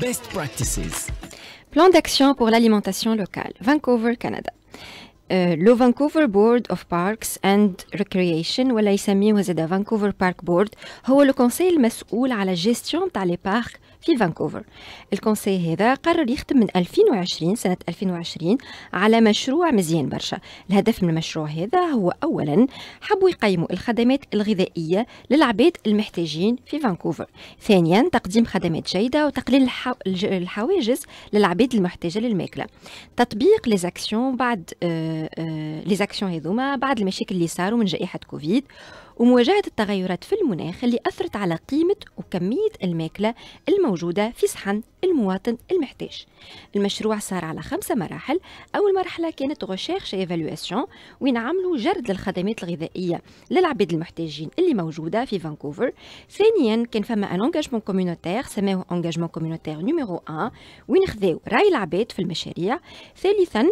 Best Practices. Plan d'action pour l'alimentation locale, Vancouver, Canada. Euh, le Vancouver Board of Parks and Recreation, ou la Vancouver Park Board, est le conseil responsable à la gestion des parcs في فانكوفر الكونسي هذا قرر يخدم من 2020 سنة 2020 على مشروع مزيان برشا الهدف من المشروع هذا هو أولا حبوا يقيموا الخدمات الغذائية للعباد المحتاجين في فانكوفر ثانيا تقديم خدمات جيدة وتقليل الحواجز للعباد المحتاجة للماكلة تطبيق ليزاكسيون بعد ليزاكسيون آه، آه، هذوما بعد المشاكل اللي صاروا من جائحة كوفيد ومواجهة التغيرات في المناخ اللي أثرت على قيمة وكمية الماكلة الموجودة في صحن المواطن المحتاج المشروع صار على خمسة مراحل أول مرحلة كانت غوشيرش ايفالواسيون وين عملوا جرد للخدمات الغذائية للعباد المحتاجين اللي موجودة في فانكوفر ثانيا كان فما ان انجاجمون كوميونيتير سماوه انجاجمون كوميونيتير نيميرو 1 وين خذاو راي العباد في المشاريع ثالثا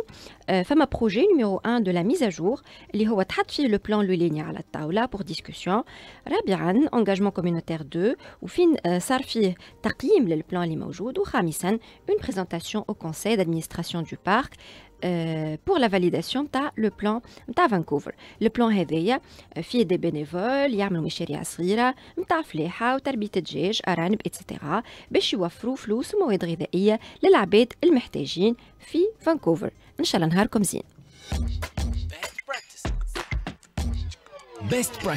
آه، فما بروجي نيميرو 1 دو لا ميزاجور اللي هو تحط فيه لو بلان لوليني على الطاولة بور discussion. engagement communautaire 2, ou fin euh, Sarfi Taqim, le plan Limaujoud, ou Khamisan, une présentation au conseil d'administration du parc euh, pour la validation de le plan de Vancouver. Le plan hedeya, euh, filles des bénévoles, il y a des bénévoles, il y a des et il y a des bénévoles, il y a des bénévoles, il y Vancouver. des bénévoles, il Best a